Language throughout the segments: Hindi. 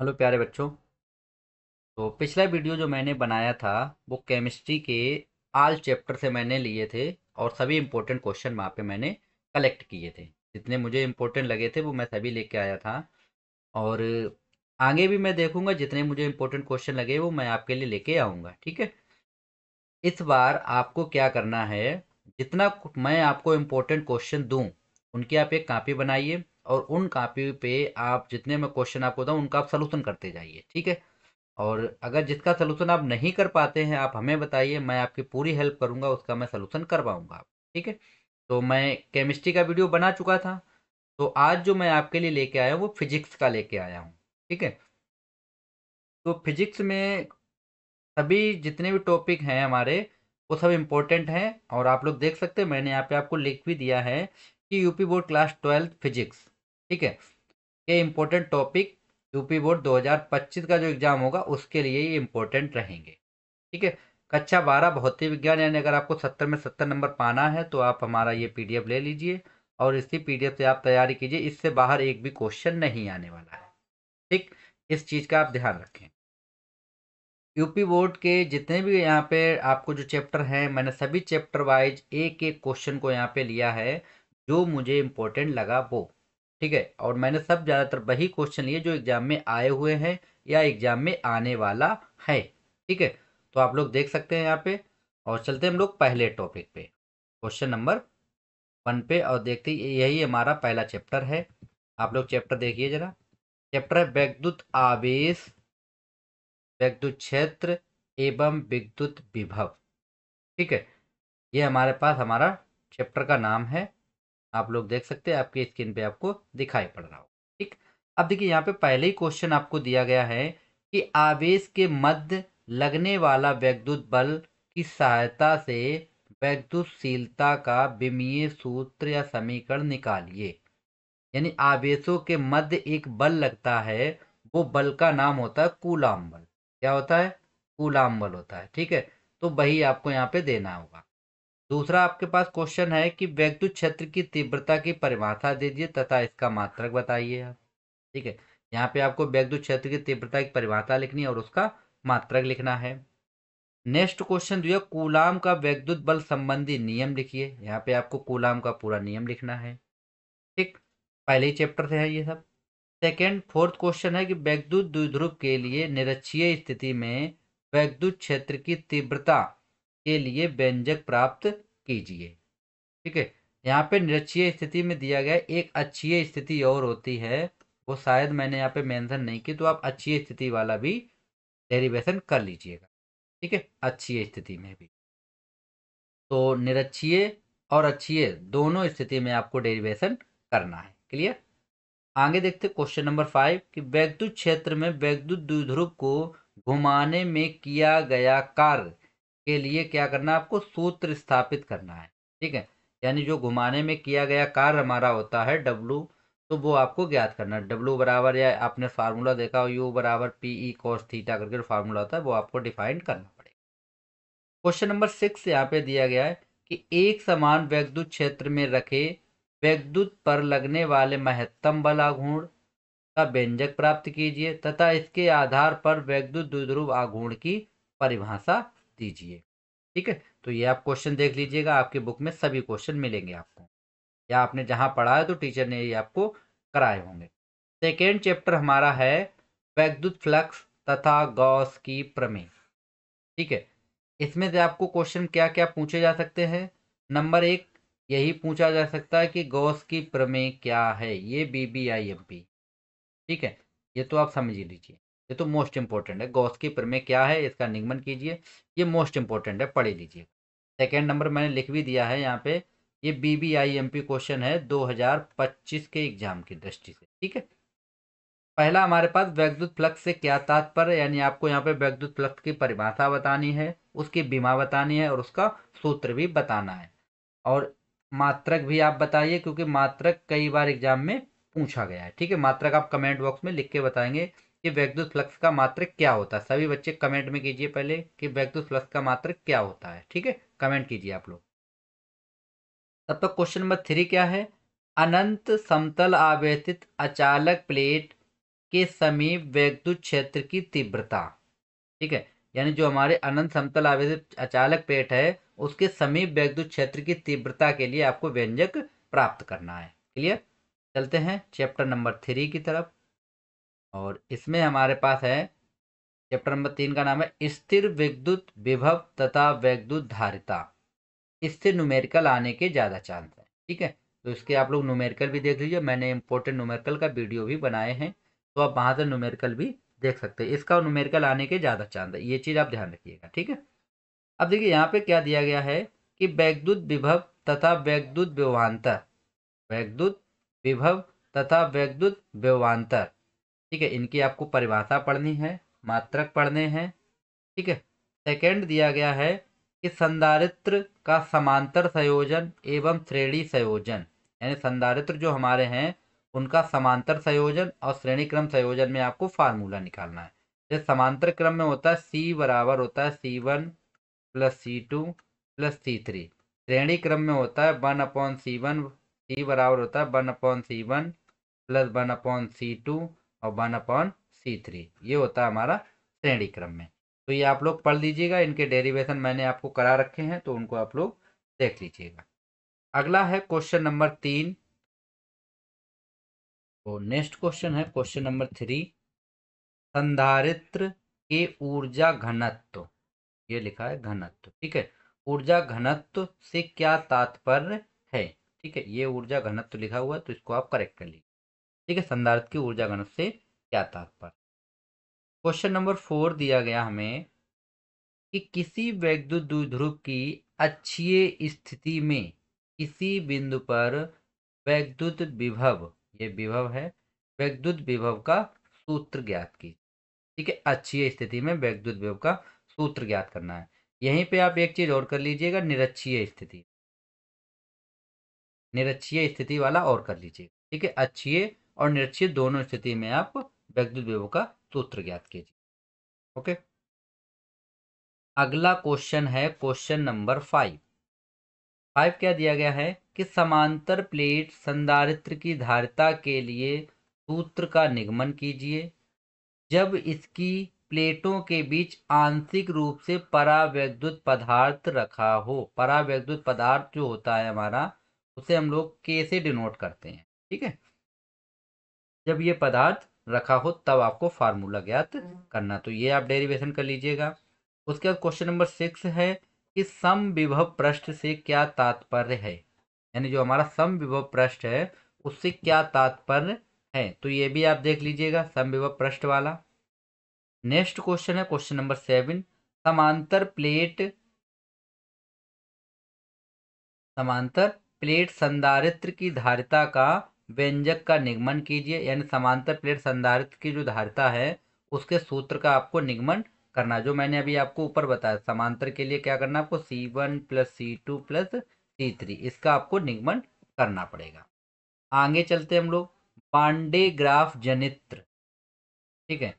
हेलो प्यारे बच्चों तो पिछला वीडियो जो मैंने बनाया था वो केमिस्ट्री के आल चैप्टर से मैंने लिए थे और सभी इम्पोर्टेंट क्वेश्चन वहाँ पे मैंने कलेक्ट किए थे जितने मुझे इम्पोर्टेंट लगे थे वो मैं सभी लेके आया था और आगे भी मैं देखूंगा जितने मुझे इम्पोर्टेंट क्वेश्चन लगे वो मैं आपके लिए लेके आऊँगा ठीक है इस बार आपको क्या करना है जितना मैं आपको इम्पोर्टेंट क्वेश्चन दूँ उनकी आप एक कापी बनाइए और उन कापी पे आप जितने मैं क्वेश्चन आपको बताऊँ उनका आप सोलूशन करते जाइए ठीक है और अगर जिसका सोलूशन आप नहीं कर पाते हैं आप हमें बताइए मैं आपकी पूरी हेल्प करूँगा उसका मैं सोलूशन करवाऊँगा आप ठीक है तो मैं केमिस्ट्री का वीडियो बना चुका था तो आज जो मैं आपके लिए लेके आया हूँ वो फिजिक्स का लेके आया हूँ ठीक है तो फिजिक्स में सभी जितने भी टॉपिक हैं हमारे वो सब इम्पोर्टेंट हैं और आप लोग देख सकते हैं मैंने यहाँ पे आपको लिख भी दिया है कि UP board class twelfth physics ठीक है ये इम्पोर्टेंट टॉपिक यूपी बोर्ड 2025 का जो एग्ज़ाम होगा उसके लिए ये इम्पोर्टेंट रहेंगे ठीक है कक्षा बारह भौतिक विज्ञान यानी अगर आपको सत्तर में सत्तर नंबर पाना है तो आप हमारा ये पी ले लीजिए और इसी पी से आप तैयारी कीजिए इससे बाहर एक भी क्वेश्चन नहीं आने वाला है ठीक इस चीज़ का आप ध्यान रखें यूपी बोर्ड के जितने भी यहाँ पे आपको जो चैप्टर हैं मैंने सभी चैप्टर वाइज एक एक क्वेश्चन को यहाँ पे लिया है जो मुझे इम्पोर्टेंट लगा वो ठीक है और मैंने सब ज़्यादातर वही क्वेश्चन लिए जो एग्जाम में आए हुए हैं या एग्जाम में आने वाला है ठीक है तो आप लोग देख सकते हैं यहाँ पे और चलते हैं हम लोग पहले टॉपिक पे क्वेश्चन नंबर वन पे और देखते यही हमारा पहला चैप्टर है आप लोग चैप्टर देखिए जरा चैप्टर है वैद्युत आवेश वैद्युत क्षेत्र एवं विद्युत विभव ठीक है ये हमारे पास हमारा चैप्टर का नाम है आप लोग देख सकते हैं आपकी स्क्रीन पे आपको दिखाई पड़ रहा हो ठीक अब देखिए यहाँ पे पहले ही क्वेश्चन आपको दिया गया है कि आवेश के मध्य लगने वाला वैद्युत बल की सहायता से वैद्युतशीलता का विमीय सूत्र या समीकरण निकालिए यानी आवेशों के मध्य एक बल लगता है वो बल का नाम होता है कूलाम बल क्या होता है कूलाम बल होता है ठीक है तो वही आपको यहाँ पे देना होगा दूसरा आपके पास क्वेश्चन है कि वैद्युत क्षेत्र की तीव्रता की परिभाषा दीजिए तथा इसका मात्रक बताइए आप ठीक है यहाँ पे आपको वैद्युत क्षेत्र की तीव्रता की परिभाषा लिखनी है और उसका मात्रक लिखना है नेक्स्ट क्वेश्चन जो है कूलाम का वैद्युत बल संबंधी नियम लिखिए यहाँ पे आपको कूलाम का पूरा नियम लिखना है ठीक पहले ही चैप्टर से है ये सब सेकेंड फोर्थ क्वेश्चन है कि वैद्युत द्विध्रुव के लिए निरक्षीय स्थिति में वैद्युत क्षेत्र की तीव्रता के लिए व्यंजक प्राप्त कीजिए ठीक है यहाँ पे निरक्षीय स्थिति में दिया गया एक अच्छी स्थिति और होती है वो शायद मैंने यहाँ पे मेंशन नहीं की तो आप अच्छी स्थिति वाला भी डेरिवेशन कर लीजिएगा ठीक है अच्छी स्थिति में भी तो निरक्षीय और अच्छी दोनों स्थिति में आपको डेरिवेशन करना है क्लियर आगे देखते क्वेश्चन नंबर फाइव कि वैद्युत क्षेत्र में वैद्युत द्विध्रुव को घुमाने में किया गया कार्य के लिए क्या करना है आपको सूत्र स्थापित करना है ठीक है यानी जो घुमाने में किया गया कार्य हमारा होता है डब्लू तो वो आपको ज्ञात करना है डब्लू बराबर या आपने फार्मूला देखा हो यू बराबर पी ई कॉस थीटा करके फार्मूला होता है वो आपको डिफाइन करना पड़ेगा क्वेश्चन नंबर सिक्स यहाँ पे दिया गया है कि एक समान वैद्युत क्षेत्र में रखे वैद्युत पर लगने वाले महत्तम बल आघूर्ण का व्यंजक प्राप्त कीजिए तथा इसके आधार पर वैद्युत द्विध्रुव आघूर्ण की परिभाषा दीजिए ठीक है तो ये आप क्वेश्चन देख लीजिएगा आपके बुक में सभी क्वेश्चन मिलेंगे आपको या आपने जहाँ पढ़ा है तो टीचर ने ये आपको कराए होंगे सेकेंड चैप्टर हमारा है वैद्युत फ्लक्स तथा गॉस की प्रमेय ठीक है इसमें से आपको क्वेश्चन क्या क्या पूछे जा सकते हैं नंबर एक यही पूछा जा सकता है कि गॉस की प्रमेय क्या है ये B B I M P ठीक है ये तो आप समझ लीजिए ये तो मोस्ट इंपॉर्टेंट है गॉस की प्रमेय क्या है इसका निगमन कीजिए ये मोस्ट इंपॉर्टेंट है पढ़ी लीजिए सेकेंड नंबर मैंने लिख भी दिया है यहाँ पे ये B B I M P question है 2025 के एग्जाम की दृष्टि से ठीक है पहला हमारे पास वैद्युत फ्लक्स से क्या तात्पर्य यानी आपको यहाँ पे वैद्युत फ्लक्स की परिभाषा बतानी है उसकी बीमा बतानी है और उसका सूत्र भी बताना है और मात्रक भी आप बताइए क्योंकि मात्रक कई बार एग्जाम में पूछा गया है ठीक है मात्रक आप कमेंट बॉक्स में लिख के बताएंगे कि वैद्युत फ्लक्स का मात्रक क्या होता है सभी बच्चे कमेंट में कीजिए पहले कि वैद्युत फ्लक्स का मात्रक क्या होता है ठीक है कमेंट कीजिए आप लोग तब तक क्वेश्चन नंबर थ्री क्या है अनंत समतल आवेशित अचालक प्लेट के समीप वैद्युत क्षेत्र की तीव्रता ठीक है यानी जो हमारे अनंत समतल आवेदित अचालक प्लेट है उसके समीप वैद्युत क्षेत्र की तीव्रता के लिए आपको व्यंजक प्राप्त करना है क्लियर चलते हैं चैप्टर नंबर थ्री की तरफ और इसमें हमारे पास है चैप्टर नंबर तीन का नाम है स्थिर विद्युत विभव तथा वैद्युत धारिता इससे न्यूमेरिकल आने के ज़्यादा चांस है ठीक है तो इसके आप लोग न्यूमेरिकल भी देख लीजिए मैंने इंपोर्टेंट न्यूमेरिकल का वीडियो भी बनाए हैं तो आप वहाँ से न्यूमेरिकल भी देख सकते हैं इसका न्यूमेरिकल आने के ज़्यादा चांस है ये चीज़ आप ध्यान रखिएगा ठीक है अब देखिए यहाँ पे क्या दिया गया है कि वैद्युत विभव तथा वैद्युत व्यवान्तर वैद्युत विभव तथा वैद्युत व्यवान्तर ठीक है इनकी आपको परिभाषा पढ़नी है मात्रक पढ़ने हैं ठीक है सेकेंड दिया गया है कि संधारित्र का समांतर संयोजन एवं श्रेणी संयोजन यानी संधारित्र जो हमारे हैं उनका समांतर संयोजन और श्रेणी क्रम संयोजन में आपको फार्मूला निकालना है जैसे समांतर क्रम में होता है सी बराबर होता है C one plus C two plus C three श्रेणी क्रम में होता है one upon C one C बराबर होता है one upon C one plus one upon C two और वन अपॉन सी थ्री ये होता है हमारा श्रेणी क्रम में तो ये आप लोग पढ़ लीजिएगा इनके डेरिवेशन मैंने आपको करा रखे हैं तो उनको आप लोग देख लीजिएगा अगला है क्वेश्चन नंबर तीन तो नेक्स्ट क्वेश्चन है क्वेश्चन नंबर थ्री संधारित्र के ऊर्जा घनत्व ये लिखा है घनत्व ठीक है ऊर्जा घनत्व से क्या तात्पर्य है ठीक है ये ऊर्जा घनत्व लिखा हुआ है तो इसको आप करेक्ट कर लीजिए ठीक है संधारित की ऊर्जा घनत्व से क्या तात्पर्य क्वेश्चन नंबर फोर दिया गया हमें कि किसी वैद्युत द्विध्रुव की अक्षीय स्थिति में किसी बिंदु पर वैद्युत विभव ये विभव है वैद्युत विभव का सूत्र ज्ञात की ठीक है अक्षीय स्थिति में वैद्युत विभव का सूत्र ज्ञात करना है यहीं पे आप एक चीज और कर लीजिएगा निरक्षीय स्थिति निरक्षीय स्थिति वाला और कर लीजिएगा ठीक है अक्षीय और निरक्षित दोनों स्थिति में आप वैद्युत विभव का सूत्र ज्ञात कीजिए ओके अगला क्वेश्चन है क्वेश्चन नंबर फाइव फाइव क्या दिया गया है कि समांतर प्लेट संधारित्र की धारिता के लिए सूत्र का निगमन कीजिए जब इसकी प्लेटों के बीच आंशिक रूप से परावैद्युत पदार्थ रखा हो परावैद्युत पदार्थ जो होता है हमारा उसे हम लोग के से डिनोट करते हैं ठीक है जब ये पदार्थ रखा हो तब आपको फार्मूला ज्ञात हम्म। करना तो ये आप डेरिवेशन कर लीजिएगा उसके बाद क्वेश्चन नंबर सिक्स है कि सम विभव पृष्ठ से क्या तात्पर्य है यानी जो हमारा सम विभव पृष्ठ है उससे क्या तात्पर्य है तो ये भी आप देख लीजिएगा सम विभव पृष्ठ वाला नेक्स्ट क्वेश्चन है क्वेश्चन नंबर सेवन समांतर प्लेट समांतर प्लेट संधारित्र की धारिता का व्यंजक का निगमन कीजिए यानी समांतर प्लेट संधारित्र की जो धारिता है उसके सूत्र का आपको निगमन करना जो मैंने अभी आपको ऊपर बताया समांतर के लिए क्या करना आपको C one plus C two plus C three इसका आपको निगमन करना पड़ेगा आगे चलते हम लोग बांडे ग्राफ जनित्र ठीक है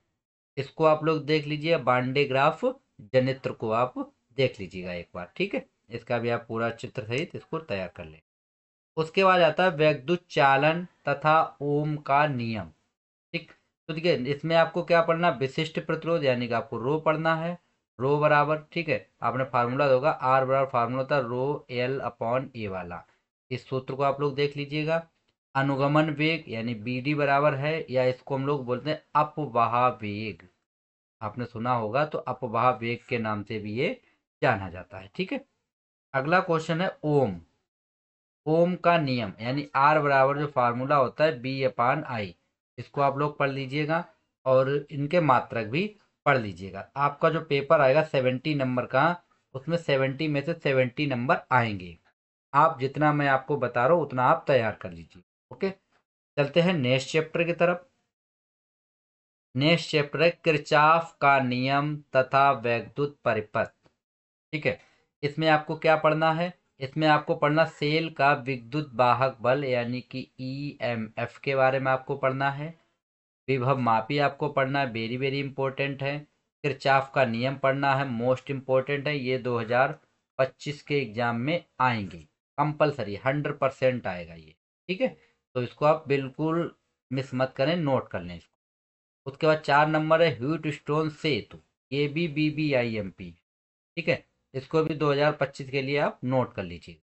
इसको आप लोग देख लीजिए बांडे ग्राफ जनित्र को आप देख लीजिएगा एक बार ठीक है इसका भी आप पूरा चित्र सहित इसको तैयार कर लें उसके बाद आता है वैद्युचालन तथा ओम का नियम ठीक तो देखिए इसमें आपको क्या पढ़ना विशिष्ट प्रतिरोध यानी कि आपको रो पढ़ना है रो बराबर ठीक है आपने फार्मूला दोगा आर बराबर फार्मूला था रो एल अपॉन ए वाला इस सूत्र को आप लोग देख लीजिएगा अनुगमन वेग यानी बी डी बराबर है या इसको हम लोग बोलते हैं अपवाह वेग आपने सुना होगा तो अपवाह वेग के नाम से भी ये जाना जाता है ठीक है अगला क्वेश्चन है ओम ओम का नियम यानी आर बराबर जो फार्मूला होता है बी अपान आई इसको आप लोग पढ़ लीजिएगा और इनके मात्रक भी पढ़ लीजिएगा आपका जो पेपर आएगा सेवेंटी नंबर का उसमें सेवेंटी में से सेवेंटी नंबर आएंगे आप जितना मैं आपको बता रहा हूँ उतना आप तैयार कर लीजिए ओके चलते हैं नेक्स्ट चैप्टर की तरफ नेक्स्ट चैप्टर है किरचाफ का नियम तथा वैद्युत परिपथ ठीक है इसमें आपको क्या पढ़ना है इसमें आपको पढ़ना सेल का विद्युत वाहक बल यानी कि ई एम एफ के बारे में आपको पढ़ना है विभव मापी आपको पढ़ना है वेरी वेरी इंपॉर्टेंट है फिर चाफ का नियम पढ़ना है मोस्ट इम्पॉर्टेंट है ये 2025 के एग्ज़ाम में आएंगे कंपलसरी हंड्रेड परसेंट आएगा ये ठीक है तो इसको आप बिल्कुल मिस मत करें नोट कर लें इसको उसके बाद चार नंबर है ह्यूट स्टोन सेतु A B B B I M P ठीक है इसको भी 2025 के लिए आप नोट कर लीजिए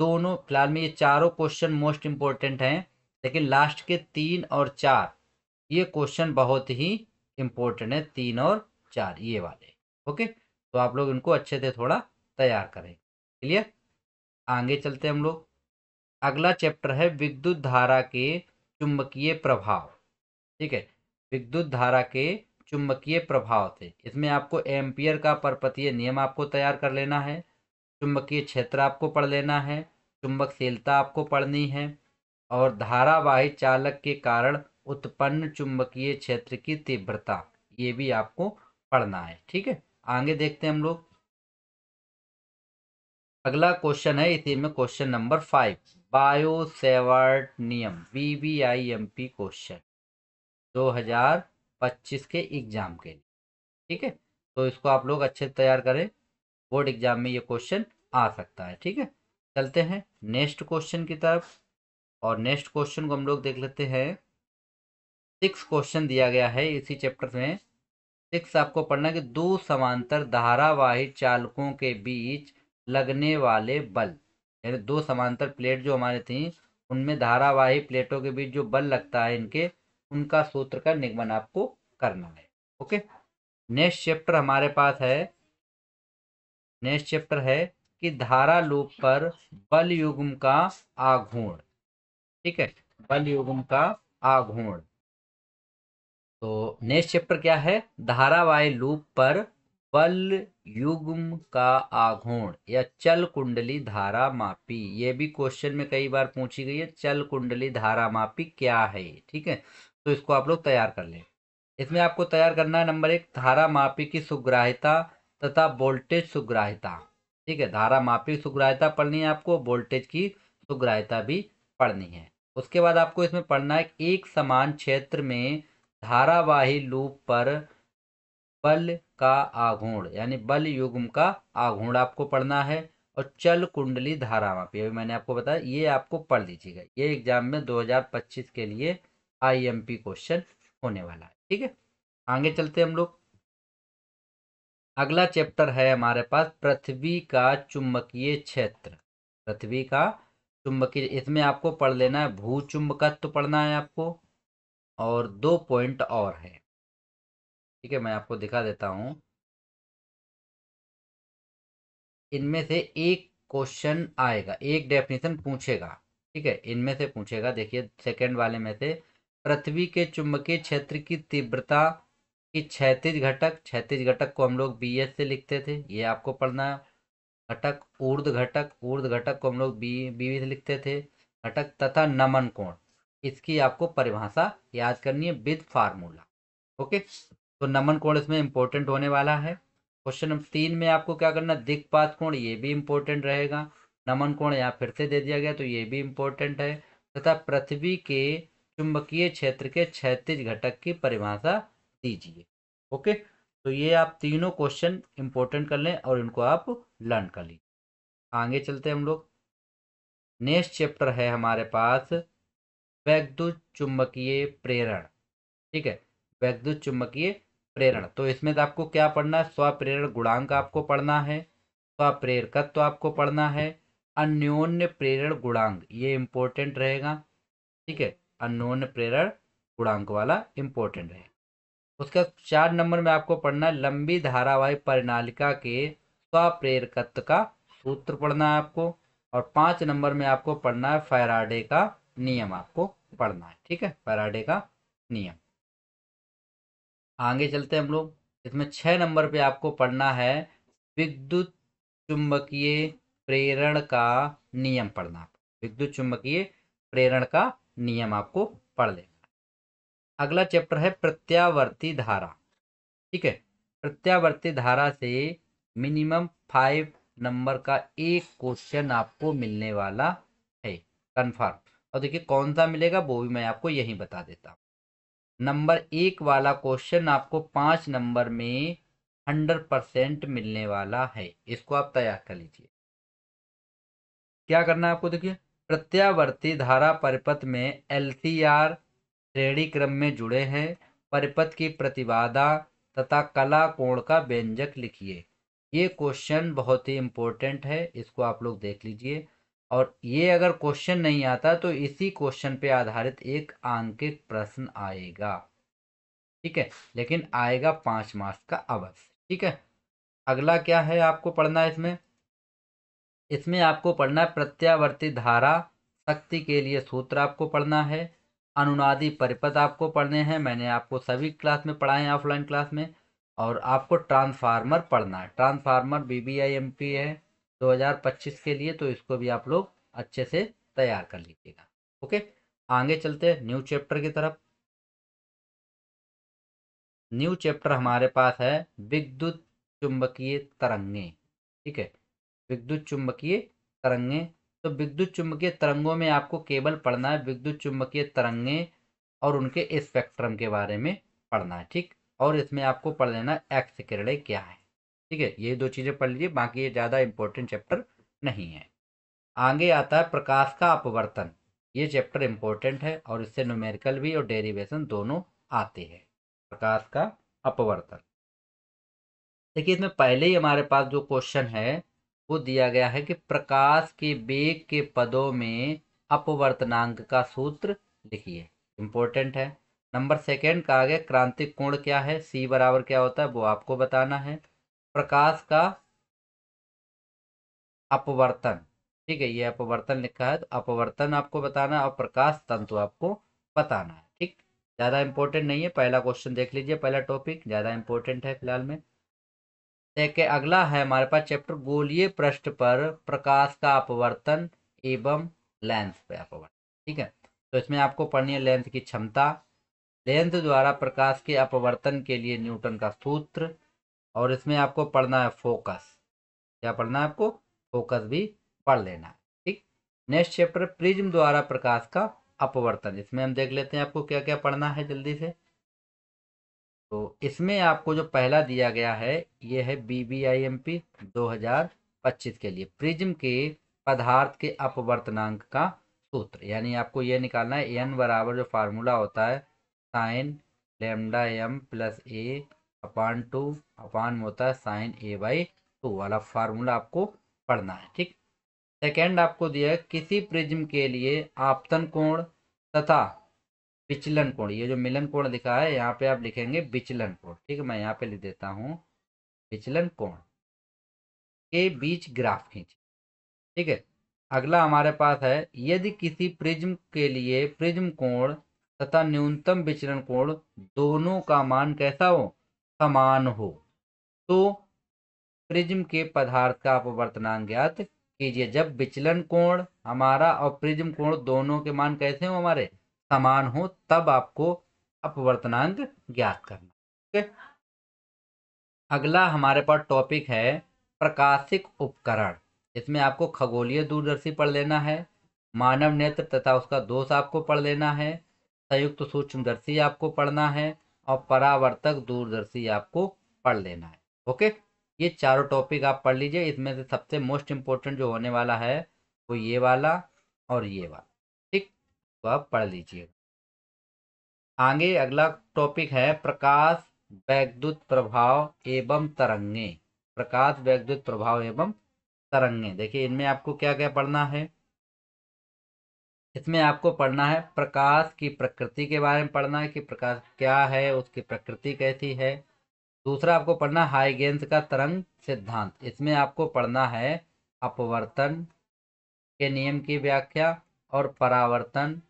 दोनों फिलहाल में ये चारों क्वेश्चन मोस्ट इम्पोर्टेंट हैं लेकिन लास्ट के तीन और चार ये क्वेश्चन बहुत ही इम्पोर्टेंट है तीन और चार ये वाले ओके तो आप लोग इनको अच्छे से थोड़ा तैयार करें क्लियर आगे चलते हम लोग अगला चैप्टर है विद्युत धारा के चुंबकीय प्रभाव ठीक है विद्युत धारा के चुंबकीय प्रभाव थे इसमें आपको एम्पियर का परपतीय नियम आपको तैयार कर लेना है चुंबकीय क्षेत्र आपको पढ़ लेना है चुंबकशीलता आपको पढ़नी है और धारावाही चालक के कारण उत्पन्न चुंबकीय क्षेत्र की तीव्रता ये भी आपको पढ़ना है ठीक है आगे देखते हैं हम लोग अगला क्वेश्चन है इसी में क्वेश्चन नंबर फाइव बायोसेवर्ट नियम B B I M P question हजार पच्चीस के एग्ज़ाम के लिए ठीक है तो इसको आप लोग अच्छे से तैयार करें बोर्ड एग्ज़ाम में ये क्वेश्चन आ सकता है ठीक है चलते हैं नेक्स्ट क्वेश्चन की तरफ और नेक्स्ट क्वेश्चन को हम लोग देख लेते हैं सिक्स क्वेश्चन दिया गया है इसी चैप्टर में सिक्स आपको पढ़ना कि दो समांतर धारावाही चालकों के बीच लगने वाले बल यानी दो समांतर प्लेट जो हमारे थी उनमें धारावाही प्लेटों के बीच जो बल लगता है इनके उनका सूत्र का निगमन आपको करना है ओके नेक्स्ट चैप्टर हमारे पास है नेक्स्ट चैप्टर है कि धारा लूप पर बल युग्म का आघूर्ण ठीक है बल युग्म का आघूर्ण तो नेक्स्ट चैप्टर क्या है धारावाही लूप पर बल युग्म का आघूर्ण या चल कुंडली धारा मापी ये भी क्वेश्चन में कई बार पूछी गई है चल कुंडली धारा मापी क्या है ठीक है तो इसको आप लोग तैयार कर लें इसमें आपको तैयार करना है नंबर एक धारा मापी की सुग्राहिता तथा वोल्टेज सुग्राहिता ठीक है धारा मापी सुग्राहिता पढ़नी है आपको वोल्टेज की सुग्राहिता भी पढ़नी है उसके बाद आपको इसमें पढ़ना है एक समान क्षेत्र में धारावाही लूप पर बल का आघूर्ण यानी बल युग्म का आघूर्ण आपको पढ़ना है और चल कुंडली धारा मापी अभी मैंने आपको बताया ये आपको पढ़ लीजिएगा ये एग्जाम में 2025 के लिए आईएमपी क्वेश्चन होने वाला है ठीक है आगे चलते हम लोग अगला चैप्टर है हमारे पास पृथ्वी का चुंबकीय क्षेत्र पृथ्वी का चुंबकीय इसमें आपको पढ़ लेना है भू चुंबकत्व पढ़ना है आपको और दो पॉइंट और है ठीक है मैं आपको दिखा देता हूँ इनमें से एक क्वेश्चन आएगा एक डेफिनेशन पूछेगा ठीक है इनमें से पूछेगा देखिए सेकंड वाले में से पृथ्वी के चुंबकीय क्षेत्र की तीव्रता की क्षैतिज घटक क्षैतिज घटक को हम लोग बी एस से लिखते थे ये आपको पढ़ना घटक ऊर्ध घटक ऊर्ध घटक को हम लोग बी बी से लिखते थे घटक तथा नमन कोण इसकी आपको परिभाषा याद करनी है विद फार्मूला ओके तो नमन कोण इसमें इंपॉर्टेंट होने वाला है क्वेश्चन नंबर तीन में आपको क्या करना दिक्पात कोण ये भी इंपॉर्टेंट रहेगा नमन कोण यहाँ फिर से दे दिया गया तो ये भी इंपॉर्टेंट है तथा पृथ्वी के चुंबकीय क्षेत्र के क्षैतिज घटक की परिभाषा दीजिए ओके तो ये आप तीनों क्वेश्चन इंपॉर्टेंट कर लें और इनको आप लर्न कर लीजिए आगे चलते हैं हम लोग नेक्स्ट चैप्टर है हमारे पास वैद्युत चुंबकीय प्रेरण ठीक है वैद्युत चुंबकीय प्रेरण तो इसमें तो आपको क्या पढ़ना है स्वप्रेरण गुणांक आपको पढ़ना है स्वप्रेरकत्व तो आपको पढ़ना है अन्योन्य प्रेरण गुणांक ये इम्पोर्टेंट रहेगा ठीक है अनोन प्रेरण गुणांक वाला इंपॉर्टेंट है उसका चार नंबर में आपको पढ़ना है लंबी धारावाहिक परिणालिका के स्वप्रेरकत्व का सूत्र पढ़ना है आपको और पांच नंबर में आपको पढ़ना है फैराडे का नियम आपको पढ़ना है ठीक है फैराडे का नियम आगे चलते हैं हम लोग इसमें छह नंबर पे आपको पढ़ना है विद्युत चुंबकीय प्रेरण का नियम पढ़ना विद्युत चुंबकीय प्रेरण का नियम आपको पढ़ लेना अगला चैप्टर है प्रत्यावर्ती धारा ठीक है प्रत्यावर्ती धारा से मिनिमम फाइव नंबर का एक क्वेश्चन आपको मिलने वाला है कन्फर्म और देखिए कौन सा मिलेगा वो भी मैं आपको यही बता देता हूँ नंबर एक वाला क्वेश्चन आपको पाँच नंबर में हंड्रेड परसेंट मिलने वाला है इसको आप तैयार कर लीजिए क्या करना है आपको देखिए प्रत्यावर्ती धारा परिपथ में एलसीआर श्रेणी क्रम में जुड़े हैं परिपथ की प्रतिबाधा तथा कला कोण का व्यंजक लिखिए ये क्वेश्चन बहुत ही इम्पोर्टेंट है इसको आप लोग देख लीजिए और ये अगर क्वेश्चन नहीं आता तो इसी क्वेश्चन पे आधारित एक आंकिक प्रश्न आएगा ठीक है लेकिन आएगा पाँच मार्क्स का अवश्य ठीक है अगला क्या है आपको पढ़ना है इसमें इसमें आपको पढ़ना है प्रत्यावर्ती धारा शक्ति के लिए सूत्र आपको पढ़ना है अनुनादि परिपथ आपको पढ़ने हैं मैंने आपको सभी क्लास में पढ़ाए हैं ऑफलाइन क्लास में और आपको ट्रांसफार्मर पढ़ना है transformer B B I M P है 2025 के लिए तो इसको भी आप लोग अच्छे से तैयार कर लीजिएगा ओके आगे चलते हैं न्यू चैप्टर की तरफ न्यू चैप्टर हमारे पास है विद्युत चुंबकीय तरंगे ठीक है विद्युत चुंबकीय तरंगे तो विद्युत चुंबकीय तरंगों में आपको केवल पढ़ना है विद्युत चुंबकीय तरंगे और उनके स्पेक्ट्रम के बारे में पढ़ना है ठीक और इसमें आपको पढ़ लेना एक्स किरणें क्या है ठीक है ये दो चीज़ें पढ़ लीजिए बाकी ये ज़्यादा इंपॉर्टेंट चैप्टर नहीं है आगे आता है प्रकाश का अपवर्तन ये चैप्टर इंपॉर्टेंट है और इससे न्यूमेरिकल भी और डेरिवेशन दोनों आते हैं प्रकाश का अपवर्तन देखिए इसमें पहले ही हमारे पास जो क्वेश्चन है वो दिया गया है कि प्रकाश के वेग के पदों में अपवर्तनांक का सूत्र लिखिए इंपॉर्टेंट है नंबर सेकेंड का आगे क्रांतिक कोण क्या है सी बराबर क्या होता है वो आपको बताना है प्रकाश का अपवर्तन ठीक है ये अपवर्तन लिखा है तो अपवर्तन आपको बताना और प्रकाश तंतु आपको बताना है ठीक ज़्यादा इंपॉर्टेंट नहीं है पहला क्वेश्चन देख लीजिए पहला टॉपिक ज़्यादा इंपॉर्टेंट है फिलहाल में देखिए अगला है हमारे पास चैप्टर गोलीय पृष्ठ पर प्रकाश का अपवर्तन एवं लेंस पर अपवर्तन ठीक है तो इसमें आपको पढ़नी है लेंस की क्षमता लेंस द्वारा प्रकाश के अपवर्तन के लिए न्यूटन का सूत्र और इसमें आपको पढ़ना है फोकस क्या पढ़ना है आपको फोकस भी पढ़ लेना है ठीक नेक्स्ट चैप्टर प्रिज्म द्वारा प्रकाश का अपवर्तन इसमें हम देख लेते हैं आपको क्या क्या पढ़ना है जल्दी से तो इसमें आपको जो पहला दिया गया है ये है B B I M P दो हजार पच्चीस के लिए प्रिज्म के पदार्थ के अपवर्तनांक का सूत्र यानी आपको ये निकालना है एन बराबर जो फार्मूला होता है sine lambda M plus A upon two upon होता है साइन ए बाई टू वाला फार्मूला आपको पढ़ना है ठीक सेकेंड आपको दिया है किसी प्रिज्म के लिए आपतन कोण तथा विचलन कोण ये जो मिलन कोण लिखा है यहाँ पे आप लिखेंगे विचलन कोण ठीक है मैं यहाँ पे लिख देता हूँ विचलन कोण के बीच ग्राफ खींच ठीक है अगला हमारे पास है यदि किसी प्रिज्म के लिए प्रिज्म कोण तथा न्यूनतम विचलन कोण दोनों का मान कैसा हो समान हो तो प्रिज्म के पदार्थ का अपवर्तनांक ज्ञात कीजिए जब विचलन कोण हमारा और प्रिज्म कोण दोनों के मान कैसे हो हमारे समान हो तब आपको अपवर्तनांक ज्ञात करना ओके अगला हमारे पास टॉपिक है प्रकाशिक उपकरण इसमें आपको खगोलीय दूरदर्शी पढ़ लेना है मानव नेत्र तथा उसका दोष आपको पढ़ लेना है संयुक्त सूक्ष्मदर्शी आपको पढ़ना है और परावर्तक दूरदर्शी आपको पढ़ लेना है ओके ये चारों टॉपिक आप पढ़ लीजिए इसमें से सबसे मोस्ट इम्पोर्टेंट जो होने वाला है वो ये वाला और ये वाला तो आप पढ़ लीजिएगा आगे अगला टॉपिक है प्रकाश वैद्युत प्रभाव एवं तरंगे प्रकाश वैद्युत प्रभाव एवं तरंगे देखिए इनमें आपको क्या क्या पढ़ना है इसमें आपको पढ़ना है प्रकाश की प्रकृति के बारे में पढ़ना है कि प्रकाश क्या है उसकी प्रकृति कैसी है दूसरा आपको पढ़ना है हाइगेंस का तरंग सिद्धांत इसमें आपको पढ़ना है अपवर्तन के नियम की व्याख्या और परावर्तन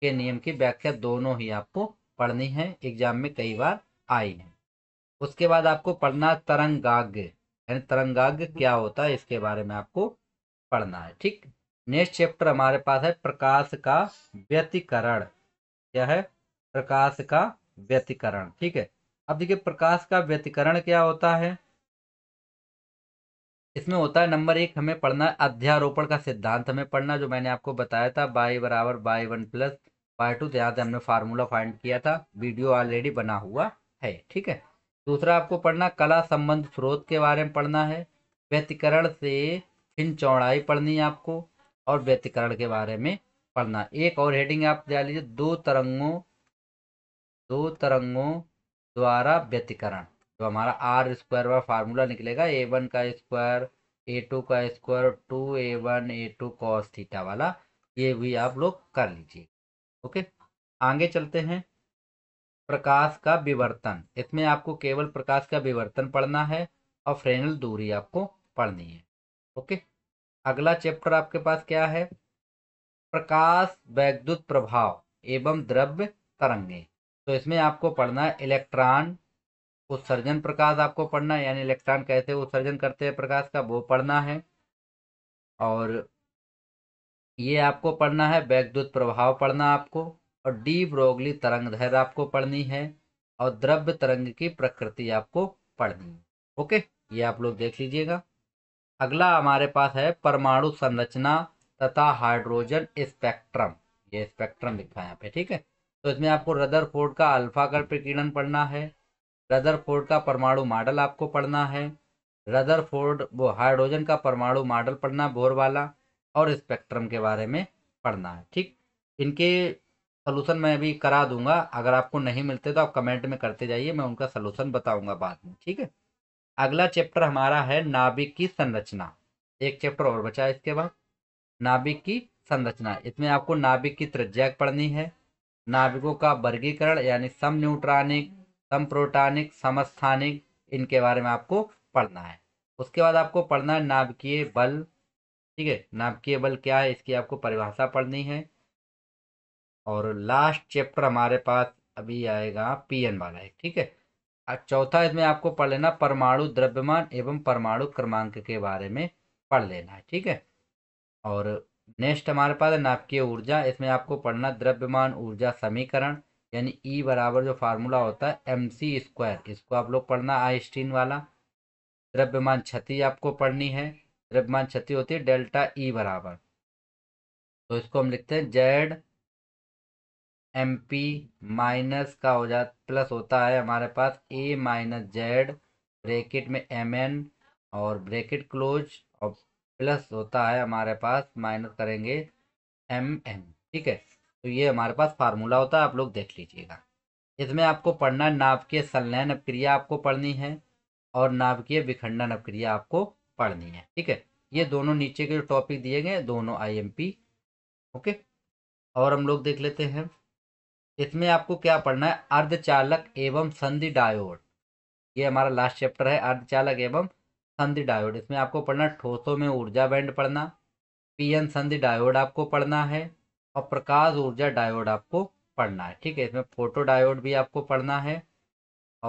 के नियम की व्याख्या दोनों ही आपको पढ़नी है एग्जाम में कई बार आई है उसके बाद आपको पढ़ना तरंगाग्य यानी तरंगाग्य क्या होता है इसके बारे में आपको पढ़ना है ठीक नेक्स्ट चैप्टर हमारे पास है प्रकाश का व्यतिकरण क्या है प्रकाश का व्यतिकरण ठीक है अब देखिए प्रकाश का व्यतिकरण क्या होता है इसमें होता है नंबर एक हमें पढ़ना है अध्यारोपण का सिद्धांत हमें पढ़ना जो मैंने आपको बताया था बाई बराबर Y one plus Y two तो यहाँ से हमने फार्मूला फाइंड किया था वीडियो ऑलरेडी बना हुआ है ठीक है दूसरा आपको पढ़ना कला संबंध स्रोत के बारे में पढ़ना है व्यतिकरण से फिन चौड़ाई पढ़नी है आपको और व्यतिकरण के बारे में पढ़ना एक और हेडिंग आप जान लीजिए दो तरंगों दो तरंगों द्वारा व्यतिकरण तो हमारा आर स्क्वायर वाला फार्मूला निकलेगा ए वन का स्क्वायर ए टू का square two A one A two cos theta वाला ये भी आप लोग कर लीजिए ओके आगे चलते हैं प्रकाश का विवर्तन इसमें आपको केवल प्रकाश का विवर्तन पढ़ना है और फ्रेनल दूरी आपको पढ़नी है ओके अगला चैप्टर आपके पास क्या है प्रकाश वैद्युत प्रभाव एवं द्रव्य तरंगे तो इसमें आपको पढ़ना है इलेक्ट्रॉन उत्सर्जन प्रकाश आपको पढ़ना है यानी इलेक्ट्रॉन कैसे उत्सर्जन करते हैं प्रकाश का वो पढ़ना है और ये आपको पढ़ना है वैद्युत प्रभाव पढ़ना आपको और डी ब्रोगली तरंग दैर्घ्य आपको पढ़नी है और द्रव्य तरंग की प्रकृति आपको पढ़नी है ओके ये आप लोग देख लीजिएगा अगला हमारे पास है परमाणु संरचना तथा हाइड्रोजन स्पेक्ट्रम ये स्पेक्ट्रम लिखा है यहाँ पे ठीक है तो इसमें आपको रदरफोर्ड का अल्फा कर पढ़ना है रदरफोर्ड का परमाणु मॉडल आपको पढ़ना है रदरफोर्ड वो हाइड्रोजन का परमाणु मॉडल पढ़ना बोर वाला और स्पेक्ट्रम के बारे में पढ़ना है ठीक इनके सोलूशन मैं अभी करा दूंगा अगर आपको नहीं मिलते तो आप कमेंट में करते जाइए मैं उनका सोलूशन बताऊंगा बाद में ठीक है अगला चैप्टर हमारा है नाभिक की संरचना एक चैप्टर और बचा है इसके बाद नाभिक की संरचना इसमें आपको नाभिक की त्रिज्या पढ़नी है नाभिकों का वर्गीकरण यानी सम न्यूट्रॉनिक संप्रोटानिक समस्थानिक इनके बारे में आपको पढ़ना है उसके बाद आपको पढ़ना है नाभिकीय बल ठीक है नाभिकीय बल क्या है इसकी आपको परिभाषा पढ़नी है और लास्ट चैप्टर हमारे पास अभी आएगा पीएन वाला है ठीक है चौथा इसमें आपको पढ़ लेना परमाणु द्रव्यमान एवं परमाणु क्रमांक के बारे में पढ़ लेना है ठीक है और नेक्स्ट हमारे पास है नाभिकीय ऊर्जा इसमें आपको पढ़ना द्रव्यमान ऊर्जा समीकरण यानी ई e बराबर जो फार्मूला होता है एम सी स्क्वायर इसको आप लोग पढ़ना आइस्टीन वाला द्रव्यमान क्षति आपको पढ़नी है द्रव्यमान क्षति होती है डेल्टा ई e बराबर तो इसको हम लिखते हैं जेड एम पी माइनस का हो जा प्लस होता है हमारे पास ए माइनस जेड ब्रेकेट में एम एन और ब्रेकेट क्लोज और प्लस होता है हमारे पास माइनस करेंगे एम एन ठीक है तो ये हमारे पास फार्मूला होता है आप लोग देख लीजिएगा इसमें आपको पढ़ना नाभिकीय संलयन अपक्रिया आपको पढ़नी है और नाभिकीय विखंडन अपक्रिया आपको पढ़नी है ठीक है ये दोनों नीचे के जो टॉपिक दिए गए दोनों आईएमपी ओके और हम लोग देख लेते हैं इसमें आपको क्या पढ़ना है अर्धचालक एवं संधि डायोड ये हमारा लास्ट चैप्टर है अर्धचालक एवं संधि डायोड इसमें आपको पढ़ना ठोसों में ऊर्जा बैंड पढ़ना पीएन संधि डायोड आपको पढ़ना है और प्रकाश ऊर्जा डायोड आपको पढ़ना है ठीक है इसमें फोटो डायोड भी आपको पढ़ना है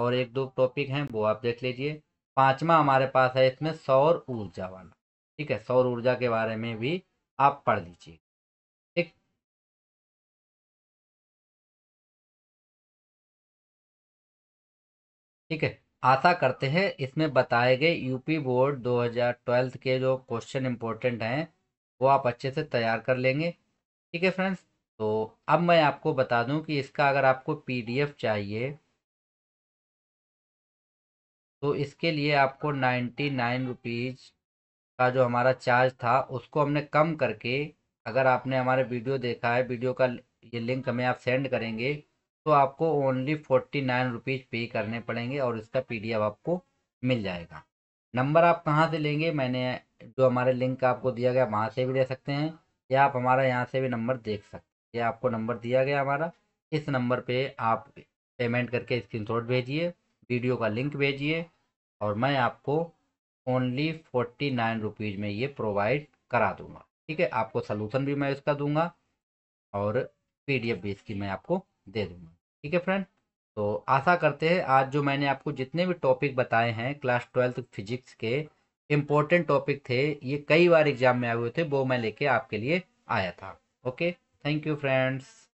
और एक दो टॉपिक हैं वो आप देख लीजिए पांचवा हमारे पास है इसमें सौर ऊर्जा वाला ठीक है सौर ऊर्जा के बारे में भी आप पढ़ लीजिए ठीक ठीक है आशा करते हैं इसमें बताए गए यूपी बोर्ड 2012 के जो क्वेश्चन इंपॉर्टेंट हैं वो आप अच्छे से तैयार कर लेंगे ठीक है फ्रेंड्स तो अब मैं आपको बता दूं कि इसका अगर आपको पीडीएफ चाहिए तो इसके लिए आपको नाइन्टी नाइन रुपीज़ का जो हमारा चार्ज था उसको हमने कम करके अगर आपने हमारे वीडियो देखा है वीडियो का ये लिंक हमें आप सेंड करेंगे तो आपको ओनली फोर्टी नाइन रुपीज़ पे करने पड़ेंगे और इसका पीडीएफ आपको मिल जाएगा नंबर आप कहाँ से लेंगे मैंने जो हमारे लिंक आपको दिया गया वहाँ से भी ले सकते हैं या आप हमारा यहाँ से भी नंबर देख सकते हैं आपको नंबर दिया गया हमारा इस नंबर पे आप पेमेंट करके स्क्रीनशॉट भेजिए वीडियो का लिंक भेजिए और मैं आपको ओनली फोर्टी नाइन रुपीज़ में ये प्रोवाइड करा दूंगा ठीक है आपको सलूशन भी मैं इसका दूंगा और पीडीएफ भी इसकी मैं आपको दे दूंगा ठीक है फ्रेंड तो आशा करते हैं आज जो मैंने आपको जितने भी टॉपिक बताए हैं क्लास ट्वेल्थ फिजिक्स के इंपॉर्टेंट टॉपिक थे ये कई बार एग्जाम में आए हुए थे वो मैं लेके आपके लिए आया था ओके थैंक यू फ्रेंड्स